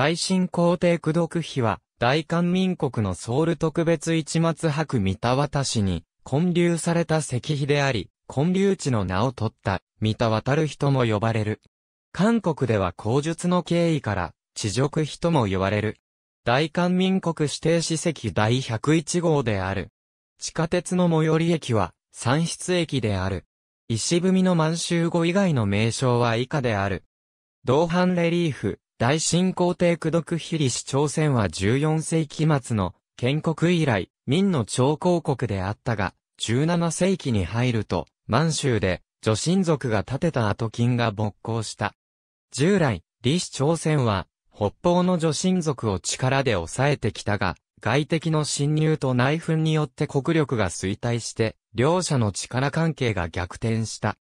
大清皇帝駆読妃は、大韓民国のソウル特別一末博三田渡氏に、建立された石碑であり、建立地の名を取った、三田渡る人も呼ばれる。韓国では口述の経緯から、地辱碑とも呼ばれる。大韓民国指定史跡第101号である。地下鉄の最寄り駅は、山出駅である。石踏みの満州語以外の名称は以下である。同伴レリーフ、大新皇帝駆独比利氏朝鮮は14世紀末の建国以来、明の朝貢国であったが、17世紀に入ると、満州で女神族が建てた跡金が勃興した。従来、李氏朝鮮は、北方の女神族を力で抑えてきたが、外敵の侵入と内紛によって国力が衰退して、両者の力関係が逆転した。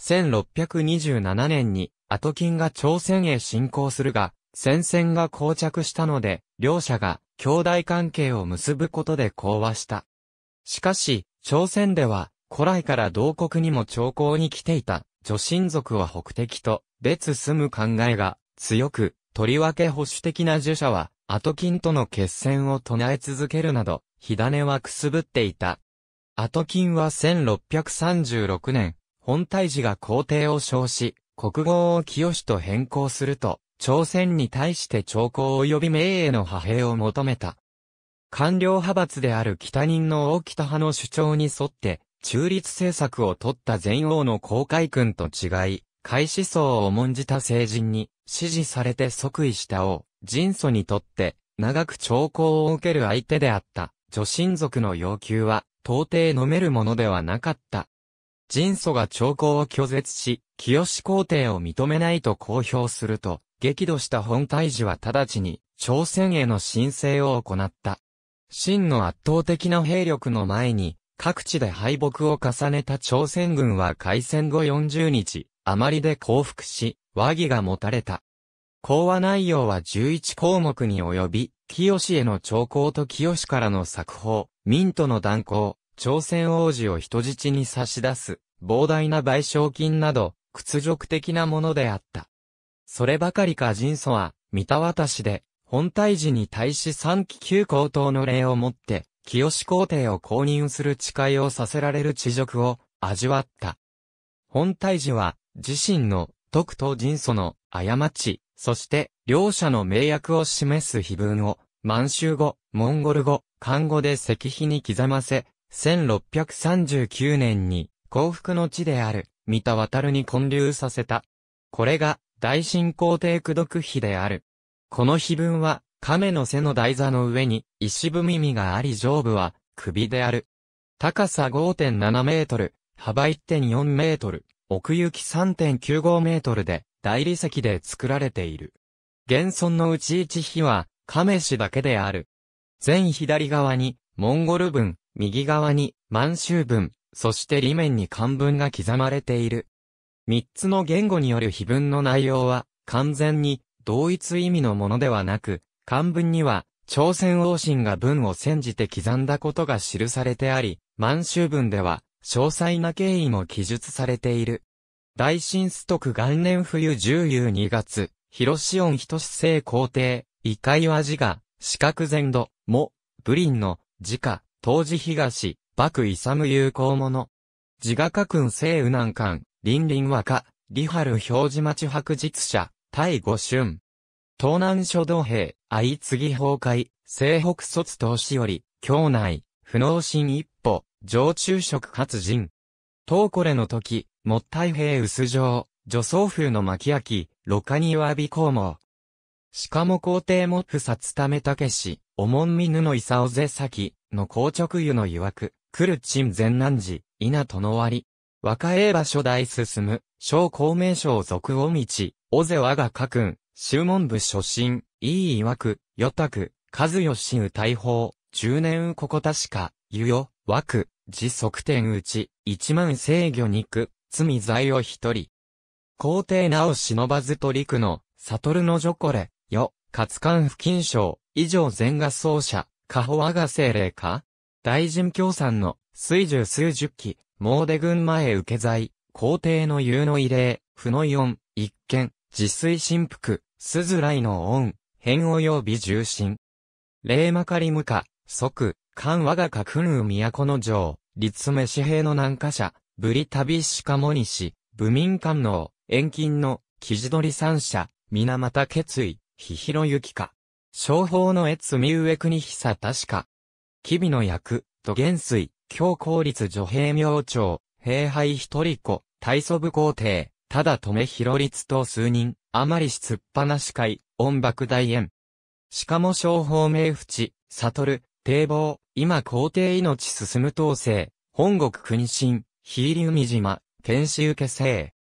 1627年にアトキンが朝鮮へ侵攻するが、戦線が膠着したので、両者が兄弟関係を結ぶことで講和した。しかし、朝鮮では、古来から同国にも朝貢に来ていた、女神族は北敵と、別住む考えが、強く、とりわけ保守的な儒者は、アトキンとの決戦を唱え続けるなど、火種はくすぶっていた。アトキンは1636年、本体寺が皇帝を称し、国号を清と変更すると、朝鮮に対して朝貢及び名への派兵を求めた。官僚派閥である北人の大北派の主張に沿って、中立政策を取った前王の公海君と違い、開思想を重んじた成人に、支持されて即位した王、人祖にとって、長く朝貢を受ける相手であった、女神族の要求は、到底飲めるものではなかった。人祖が朝貢を拒絶し、清子皇帝を認めないと公表すると、激怒した本大寺は直ちに、朝鮮への申請を行った。真の圧倒的な兵力の前に、各地で敗北を重ねた朝鮮軍は開戦後40日、余りで降伏し、和議が持たれた。講話内容は11項目に及び、清への朝貢と清からの作法、民との断交、朝鮮王子を人質に差し出す、膨大な賠償金など、屈辱的なものであった。そればかりか人祖は、三田渡しで、本体寺に対し三期旧皇統の礼をもって、清皇帝を公認する誓いをさせられる恥辱を味わった。本体寺は、自身の徳と人祖の過ち、そして、両者の名約を示す碑文を、満州語、モンゴル語、漢語で石碑に刻ませ、1639年に幸福の地である、三田渡るに建立させた。これが、大神皇帝駆読碑である。この碑文は、亀の背の台座の上に、石踏み身があり上部は、首である。高さ5.7メートル、幅1.4メートル、奥行き3.95メートルで、大理石で作られている。現存のうち一碑は、亀氏だけである。全左側に、モンゴル文、右側に、満州文、そして裏面に漢文が刻まれている。三つの言語による碑文の内容は、完全に同一意味のものではなく、漢文には、朝鮮王神が文を煎じて刻んだことが記されてあり、満州文では、詳細な経緯も記述されている。大神須徳元年冬十遊二月、広志音等し聖皇帝、異界は自が、四角全度、も、武林の、自家、当時東、幕勇有効者。自画家君西右南館、林林和歌、リハル表示町白日社、対五春。東南諸道兵、相次ぎ崩壊、西北卒投資より、境内、不能心一歩、常駐職発人。東これの時、もったい兵薄上、女装風の巻き焼き、ろ過に詫び公も。しかも皇帝も不殺ためたけし、おもんみぬのいさおぜさき、の硬直湯の曰く。来るチン前南寺、稲との割。若英場所大進む、小公明省俗尾道、尾瀬我が家訓、修門部初心、いい曰く、与卓、和義右大法、十年うここ確か、湯よ、枠、自側天打ち、一万制御肉、罪罪を一人。皇帝なお忍ばずと陸の、悟の女これ、よ、活官不謹賞、以上全が奏者、過保我が精霊か大臣協賛の水十数十期、詣で軍前受け罪、皇帝の湯の異例、不の四、一見、自炊神服、鈴来の恩、変及び重心。霊まかり無か、即、官和が各風都の城、立目紙幣の南下者、ブリ旅かもにし、武民官能、遠近の、記事取り三者、皆また決意、ひひろゆきか。商法の越三上国久確か、吉備の役、と元帥、強効率女兵明朝、兵敗一人子、大祖部皇帝、ただ止め広律と数人、まりし突っ放し会、音爆大宴。しかも小法名淵、悟る、堤防、今皇帝命進む統制、本国君臣、非流海島、使受家政。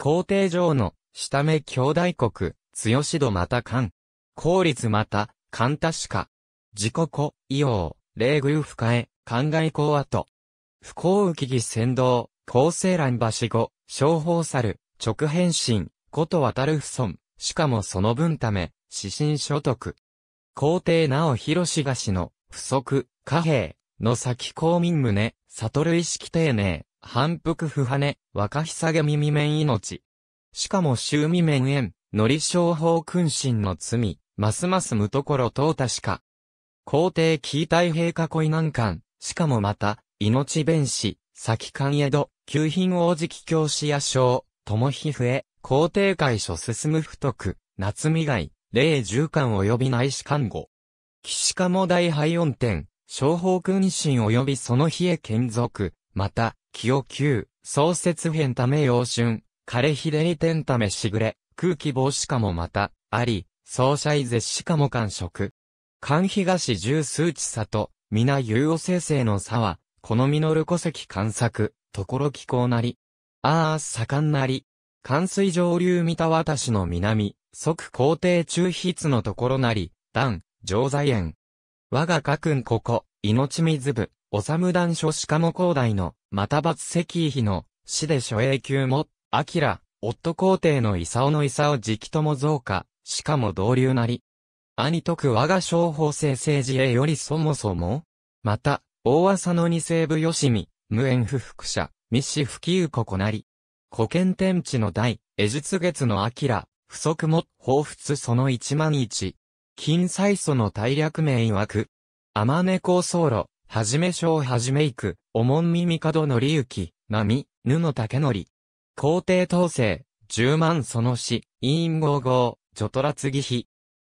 皇帝上の、下目兄弟国、強しどまた官。効率また、官確か。自己子、異王。霊宮深へ、灌漑港跡。不幸浮木先導、厚生乱橋後、商法猿、直変身、こと渡る不損。しかもその分ため、指針所得。皇帝なお広がしの、不足、貨幣、の先公民胸、悟る意識丁寧、反復不派、ね、若久げ耳面命。しかも周味面縁、のり商法君臣の罪、ますます無所とうたしか。皇帝紀伊太平下恋難関、しかもまた、命弁士、先官江戸、旧品王子貴教師や小、友皮笛、皇帝会所進む太く、夏見外、霊十巻及び内視看護。岸鴨大廃音店、小法君臣及びその日へ眷属、また、清急創設編ため陽春、枯ひれに天ためしぐれ、空気防止かもまた、あり、総社い絶しかも感触。関東十数地差と、皆有を生成の差は、この実る戸籍観策、ところ気候なり。ああ、盛んなり。関水上流三田渡しの南、即皇帝中筆のところなり、段、上在園。我が家君ここ、命水部、む段書しかも広大の、また罰石碑の、死で諸永久も、明、夫皇帝の勲の勲直とも増加、しかも同流なり。兄徳我が商法制政治へよりそもそも、また、大浅野二世部吉み、無縁不服者、密使不休子こなり。古見天地の大、絵術月の明、不足も、彷彿その一万一。金祭祖の大略名曰く。天根高僧路、はじめ章はじめいく、おもんみみかどのりゆき、なみ、ぬのたけのり。皇帝統制、十万その死、委員合、号、ジョトラツ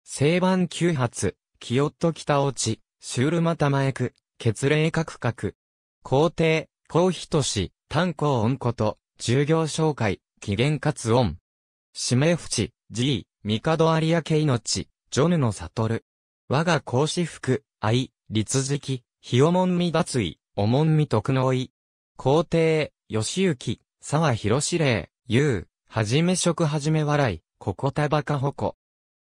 西番九発、清っと北落ち、シュールまたまえく、血霊角角。皇帝、皇人氏、炭鉱恩こと、従業紹介、起源活恩。締め淵、G、帝有明命、ジョヌの悟。我が孔子服、愛、立期、日おもんみ脱衣、おもんみ徳のい。皇帝、吉行、沢広司令、優、はじめ食はじめ笑い、ここたばかほこ。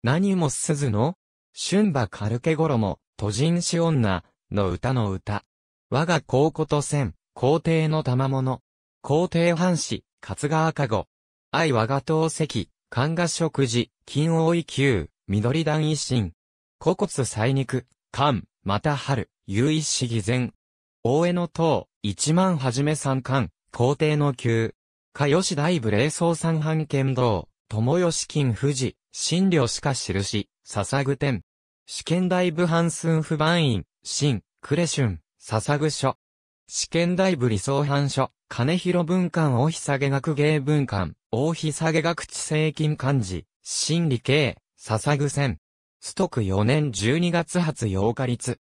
何もすずの春馬軽けも、都人し女、の歌の歌。我が高こと戦、皇帝の賜物。皇帝藩士、勝川加護。愛我が党析、勘賀食事、金王位級、緑団一心。古骨祭肉、漢、また春、有一子偽善。大江の塔、一万はじめ三冠、皇帝の級。かよし大武霊宗三藩剣道。友吉金富士、新領しか印、笹具天。試験大部半寸不万院、新、クレシュン、笹具書。試験大部理想版書、金広文館大日下げ学芸文館、大日下げ学知正金漢字、新理系、笹具線。ストク4年12月発8日立。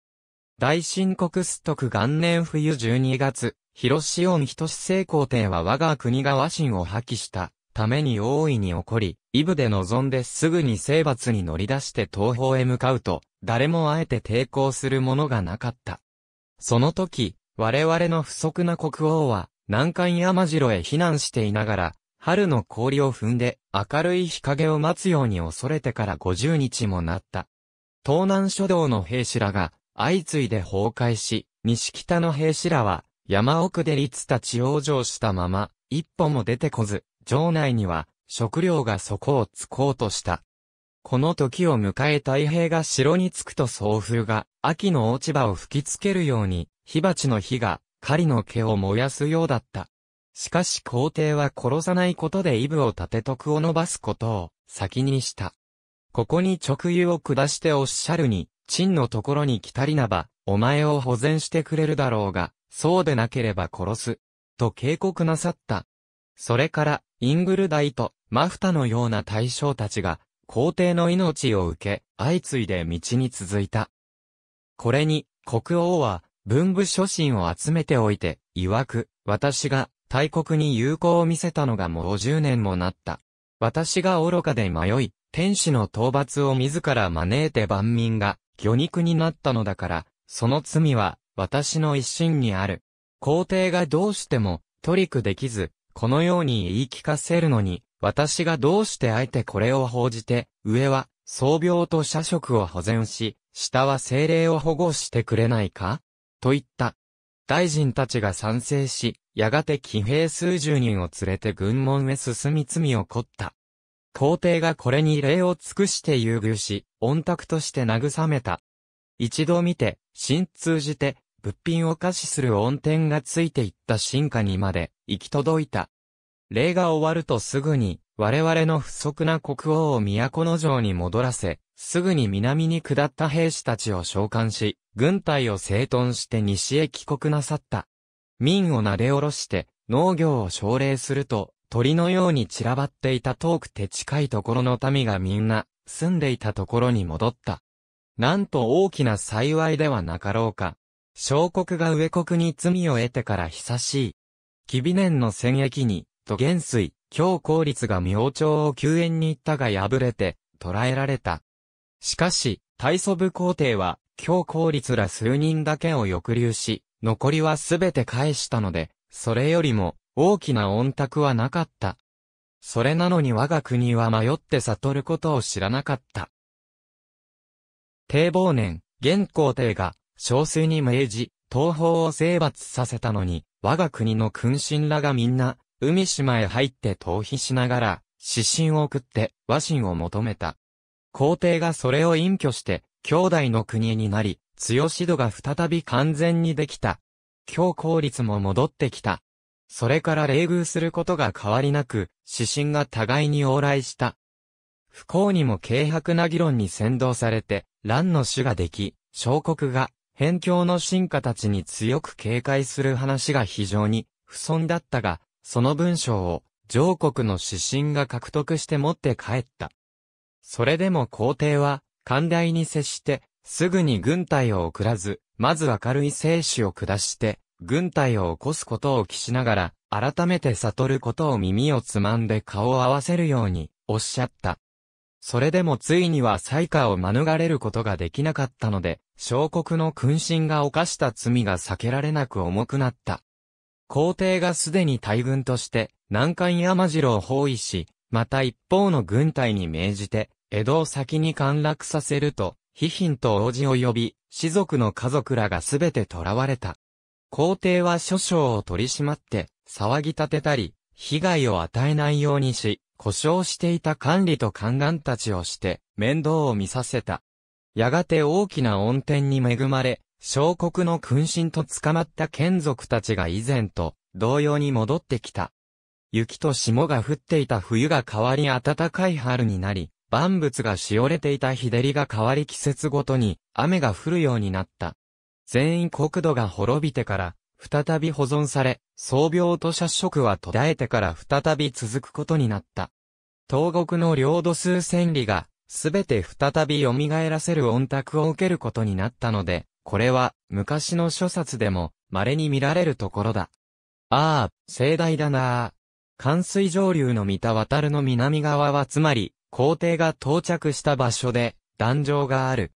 大新国ストク元年冬12月、広志音人志成皇帝は我が国が和心を破棄した。ために大いに怒り、イブで臨んですぐに征伐に乗り出して東方へ向かうと、誰もあえて抵抗するものがなかった。その時、我々の不足な国王は、南海山城へ避難していながら、春の氷を踏んで、明るい日陰を待つように恐れてから50日もなった。東南諸道の兵士らが、相次いで崩壊し、西北の兵士らは、山奥で立つ立ち往生したまま、一歩も出てこず、城内には食料が底をつこうとした。この時を迎え太平が城に着くと送風が秋の落ち葉を吹きつけるように火鉢の火が狩りの毛を燃やすようだった。しかし皇帝は殺さないことでイブを立て徳を伸ばすことを先にした。ここに直誘を下しておっしゃるに、陳のところに来たりなば、お前を保全してくれるだろうが、そうでなければ殺す。と警告なさった。それから、イングルダイとマフタのような大将たちが、皇帝の命を受け、相次いで道に続いた。これに、国王は、文武諸神を集めておいて、曰く、私が、大国に友好を見せたのがもう50年もなった。私が愚かで迷い、天使の討伐を自ら招いて万民が、魚肉になったのだから、その罪は、私の一心にある。皇帝がどうしても、トリックできず、このように言い聞かせるのに、私がどうしてあえてこれを報じて、上は、創病と社食を保全し、下は精霊を保護してくれないかと言った。大臣たちが賛成し、やがて騎兵数十人を連れて軍門へ進み罪を凝った。皇帝がこれに礼を尽くして優遇し、恩託として慰めた。一度見て、心通じて、物品を可視する恩典がついていった進化にまで行き届いた。礼が終わるとすぐに、我々の不足な国王を都城に戻らせ、すぐに南に下った兵士たちを召喚し、軍隊を整頓して西へ帰国なさった。民をなで下ろして、農業を奨励すると、鳥のように散らばっていた遠くて近いところの民がみんな、住んでいたところに戻った。なんと大きな幸いではなかろうか。小国が上国に罪を得てから久しい。紀美年の戦役に、と元帥、強効率が明朝を救援に行ったが敗れて、捕らえられた。しかし、大祖部皇帝は、強効率ら数人だけを抑留し、残りはすべて返したので、それよりも、大きな恩託はなかった。それなのに我が国は迷って悟ることを知らなかった。帝忘年、現皇帝が、少数に命じ、東方を征伐させたのに、我が国の君臣らがみんな、海島へ入って逃避しながら、指針を送って和親を求めた。皇帝がそれを隠居して、兄弟の国になり、強し度が再び完全にできた。強効率も戻ってきた。それから冷遇することが変わりなく、指針が互いに往来した。不幸にも軽薄な議論に先導されて、乱の種ができ、小国が、辺境の進化たちに強く警戒する話が非常に、不損だったが、その文章を上国の指針が獲得して持って帰った。それでも皇帝は、寛大に接して、すぐに軍隊を送らず、まず明るい生死を下して、軍隊を起こすことを期しながら、改めて悟ることを耳をつまんで顔を合わせるように、おっしゃった。それでもついには災禍を免れることができなかったので、小国の君臣が犯した罪が避けられなく重くなった。皇帝がすでに大軍として、南関山城を包囲し、また一方の軍隊に命じて、江戸を先に陥落させると、妃賓と王子を呼び、士族の家族らがすべて囚われた。皇帝は諸将を取り締まって、騒ぎ立てたり、被害を与えないようにし、故障していた管理と宦官たちをして、面倒を見させた。やがて大きな恩典に恵まれ、小国の君臣と捕まった眷属たちが以前と同様に戻ってきた。雪と霜が降っていた冬が変わり暖かい春になり、万物がしおれていた日照りが変わり季節ごとに雨が降るようになった。全員国土が滅びてから、再び保存され、創病と社食は途絶えてから再び続くことになった。東国の領土数千里が、すべて再び蘇らせる恩託を受けることになったので、これは、昔の諸冊でも、稀に見られるところだ。ああ、盛大だなあ。関水上流の三田渡るの南側はつまり、皇帝が到着した場所で、壇上がある。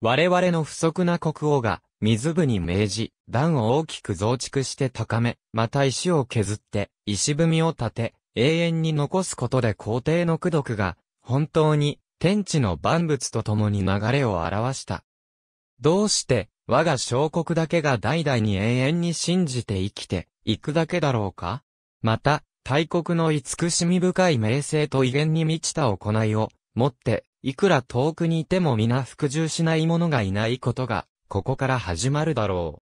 我々の不足な国王が、水部に命じ、壇を大きく増築して高め、また石を削って、石踏みを立て、永遠に残すことで皇帝の功徳が、本当に、天地の万物と共に流れを表した。どうして我が小国だけが代々に永遠に信じて生きていくだけだろうかまた、大国の慈しみ深い名声と威厳に満ちた行いをもって、いくら遠くにいても皆服従しない者がいないことが、ここから始まるだろう。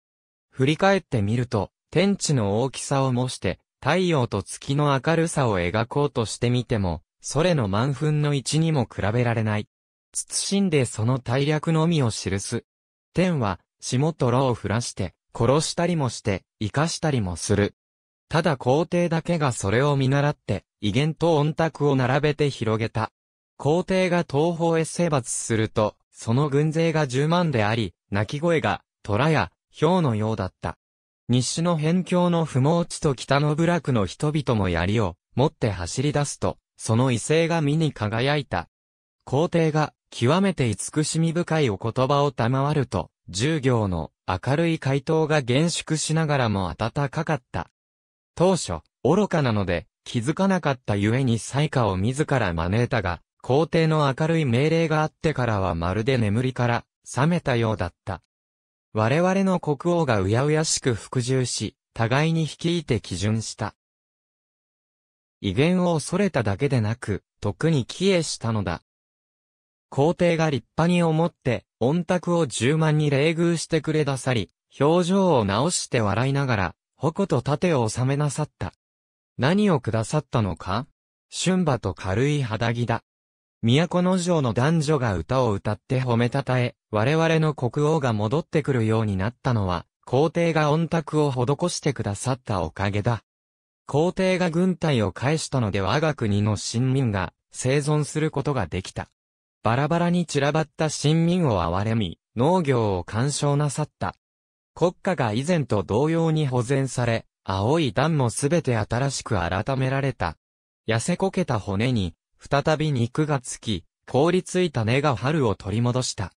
振り返ってみると、天地の大きさを模して、太陽と月の明るさを描こうとしてみても、それの満分の一にも比べられない。慎んでその大略のみを記す天は、霜と炉を降らして、殺したりもして、生かしたりもする。ただ皇帝だけがそれを見習って、威厳と音卓を並べて広げた。皇帝が東方へ征伐すると、その軍勢が10万であり、鳴き声が、虎や、豹のようだった。西の辺境の不毛地と北の部落の人々も槍を持って走り出すと、その威勢が身に輝いた。皇帝が極めて慈しみ深いお言葉を賜ると、従業行の明るい回答が厳粛しながらも温かかった。当初、愚かなので、気づかなかったゆえに才華を自ら招いたが、皇帝の明るい命令があってからはまるで眠りから、覚めたようだった。我々の国王がうやうやしく服従し、互いに率いて基準した。威厳を恐れただけでなく、特に帰依したのだ。皇帝が立派に思って、御卓を十万に礼遇してくれださり、表情を直して笑いながら、矛と盾を収めなさった。何をくださったのか春馬と軽い肌着だ。都の城の男女が歌を歌って褒めたたえ、我々の国王が戻ってくるようになったのは、皇帝が御卓を施してくださったおかげだ。皇帝が軍隊を返したので我が国の臣民が生存することができた。バラバラに散らばった新民を憐れみ、農業を干渉なさった。国家が以前と同様に保全され、青い段もすべて新しく改められた。痩せこけた骨に、再び肉がつき、凍りついた根が春を取り戻した。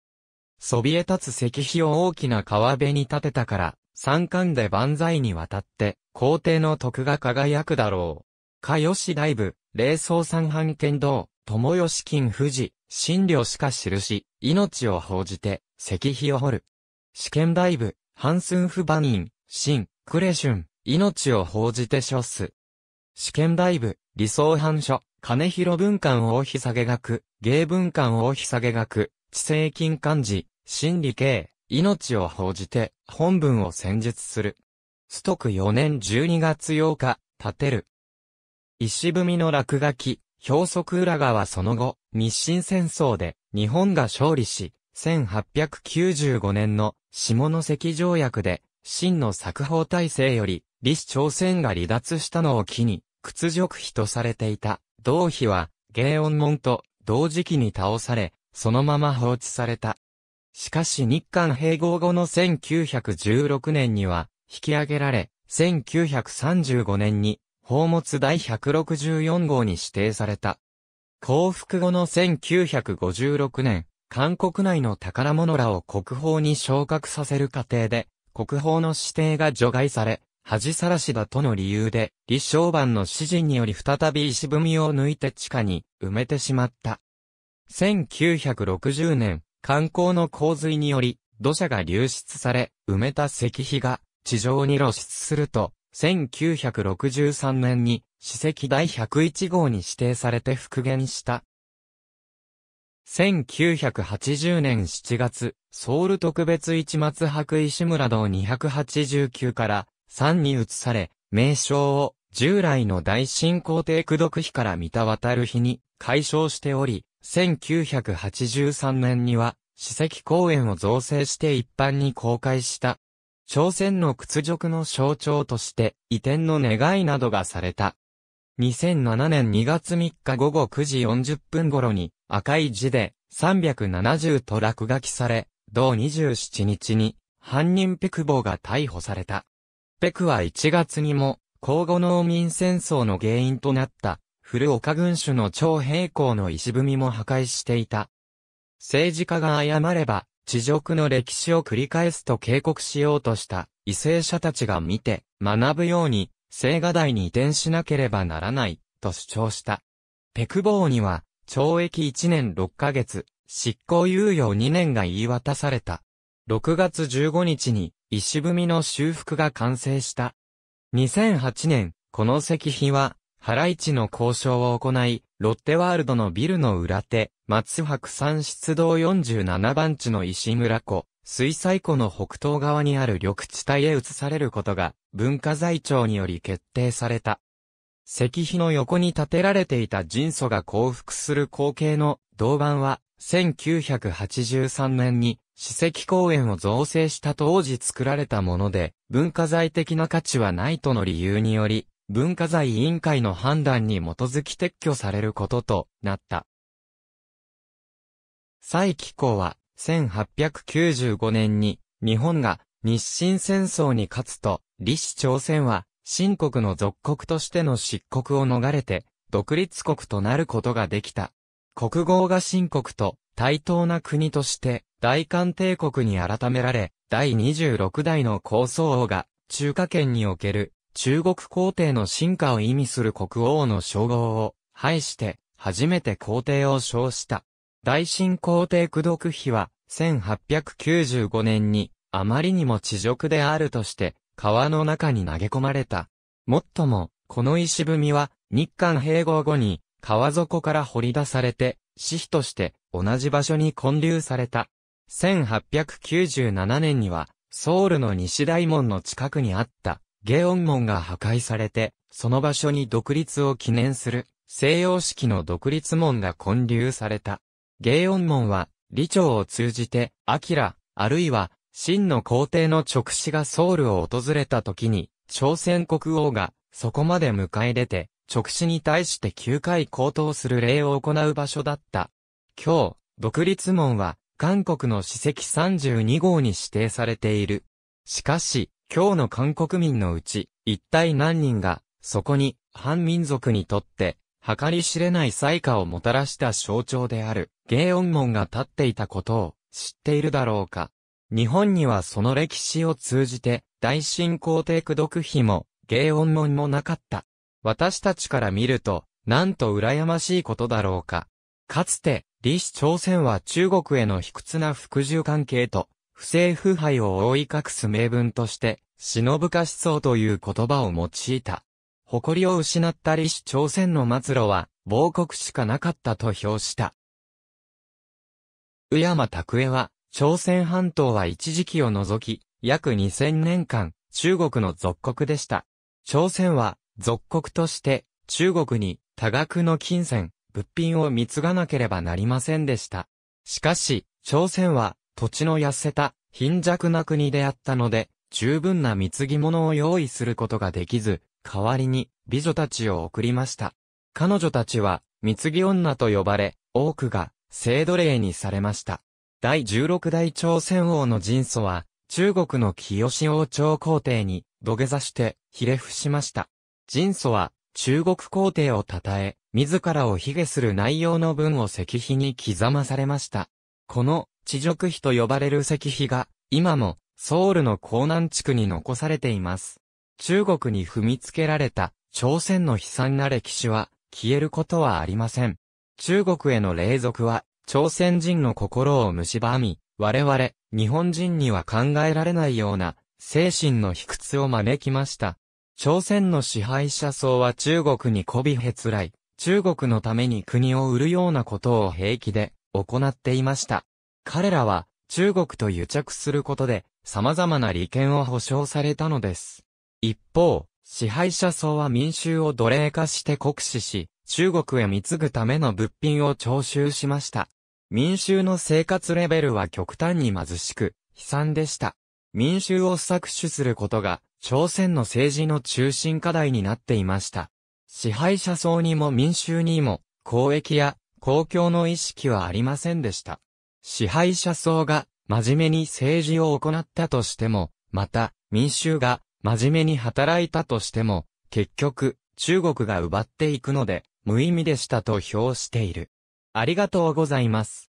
そびえ立つ石碑を大きな川辺に建てたから、山間で万歳にわたって、皇帝の徳が輝くだろう。かよし大部、霊宗三藩剣道。友吉金富士、診療しかし、命を報じて、石碑を掘る。試験大部、ハンスンフバニン、クレシュン、命を報じて処す。試験大部、理想反書、金広文館大日下げ学、芸文館大日下げ学、知性金漢字、心理系、命を報じて、本文を戦術する。ストク4年12月8日、立てる。石踏みの落書き、表則浦賀はその後、日清戦争で日本が勝利し、1895年の下関条約で、真の作法体制より、李氏朝鮮が離脱したのを機に、屈辱碑とされていた、同碑は、芸音門と同時期に倒され、そのまま放置された。しかし日韓併合後の1916年には、引き上げられ、1935年に宝物第164号に指定された。降伏後の1956年、韓国内の宝物らを国宝に昇格させる過程で、国宝の指定が除外され、恥さらしだとの理由で、李承万の指示により再び石踏みを抜いて地下に埋めてしまった。1960年、観光の洪水により、土砂が流出され、埋めた石碑が地上に露出すると、1963年に史跡第101号に指定されて復元した。1980年7月、ソウル特別市松博石村道289から3に移され、名称を従来の大進皇帝駆読碑から見た渡る日に解消しており、1983年には史跡公園を造成して一般に公開した。朝鮮の屈辱の象徴として移転の願いなどがされた。2007年2月3日午後9時40分頃に赤い字で370と落書きされ、同27日に犯人ペクボーが逮捕された。ペクは1月にも、交互農民戦争の原因となった、古岡軍主の超平行の石踏みも破壊していた。政治家が謝れば、地獄の歴史を繰り返すと警告しようとした為政者たちが見て学ぶように青瓦台に移転しなければならないと主張した。ペクボーには懲役1年6ヶ月、執行猶予2年が言い渡された。6月15日に石踏みの修復が完成した。2008年、この石碑は原市の交渉を行い、ロッテワールドのビルの裏手、松白山出道47番地の石村湖、水彩湖の北東側にある緑地帯へ移されることが、文化財庁により決定された。石碑の横に建てられていた人祖が降伏する光景の銅板は、1983年に史跡公園を造成した当時作られたもので、文化財的な価値はないとの理由により、文化財委員会の判断に基づき撤去されることとなった。蔡紀公は、1895年に、日本が日清戦争に勝つと、李氏朝鮮は、新国の属国としての漆国を逃れて、独立国となることができた。国号が新国と、対等な国として、大韓帝国に改められ、第26代の高僧王が、中華圏における中国皇帝の進化を意味する国王の称号を、廃して、初めて皇帝を称した。大清皇帝駆読碑は、1895年に、あまりにも地辱であるとして、川の中に投げ込まれた。もっとも、この石踏みは、日韓併合後に、川底から掘り出されて、死碑として、同じ場所に建立された。1897年には、ソウルの西大門の近くにあった、ゲ音門が破壊されて、その場所に独立を記念する、西洋式の独立門が建立された。ゲ音門は、李朝を通じて、アキラ、あるいは、真の皇帝の直使がソウルを訪れた時に、朝鮮国王が、そこまで迎え出て、直使に対して9回高騰する礼を行う場所だった。今日、独立門は、韓国の史跡32号に指定されている。しかし、今日の韓国民のうち、一体何人が、そこに、反民族にとって、計り知れない災禍をもたらした象徴である、芸音門が立っていたことを、知っているだろうか。日本にはその歴史を通じて、大進皇帝駆読碑も、芸音門もなかった。私たちから見ると、なんと羨ましいことだろうか。かつて、李氏朝鮮は中国への卑屈な服従関係と、不正腐敗を覆い隠す名分として、忍ぶか思想という言葉を用いた。誇りを失った李氏朝鮮の末路は、亡国しかなかったと評した。宇山拓恵は、朝鮮半島は一時期を除き、約2000年間、中国の属国でした。朝鮮は、属国として、中国に多額の金銭、物品を貢がなければなりませんでした。しかし、朝鮮は、土地の痩せた、貧弱な国であったので、十分な貢ぎ物を用意することができず、代わりに美女たちを送りました。彼女たちは、貢ぎ女と呼ばれ、多くが、性奴隷にされました。第16代朝鮮王の人祖は、中国の清王朝皇帝に土下座してひれ伏しました。人祖は中国皇帝を称え、自らを卑下する内容の文を石碑に刻まされました。この、地辱碑と呼ばれる石碑が、今も、ソウルの江南地区に残されています。中国に踏みつけられた、朝鮮の悲惨な歴史は、消えることはありません。中国への霊俗は、朝鮮人の心を蝕み、我々、日本人には考えられないような、精神の卑屈を招きました。朝鮮の支配者層は中国に媚びへつらい、中国のために国を売るようなことを平気で、行っていました。彼らは中国と癒着することで様々な利権を保障されたのです。一方、支配者層は民衆を奴隷化して酷使し、中国へ貢ぐための物品を徴収しました。民衆の生活レベルは極端に貧しく、悲惨でした。民衆を搾取することが、朝鮮の政治の中心課題になっていました。支配者層にも民衆にも、交易や公共の意識はありませんでした。支配者層が真面目に政治を行ったとしても、また民衆が真面目に働いたとしても、結局中国が奪っていくので無意味でしたと評している。ありがとうございます。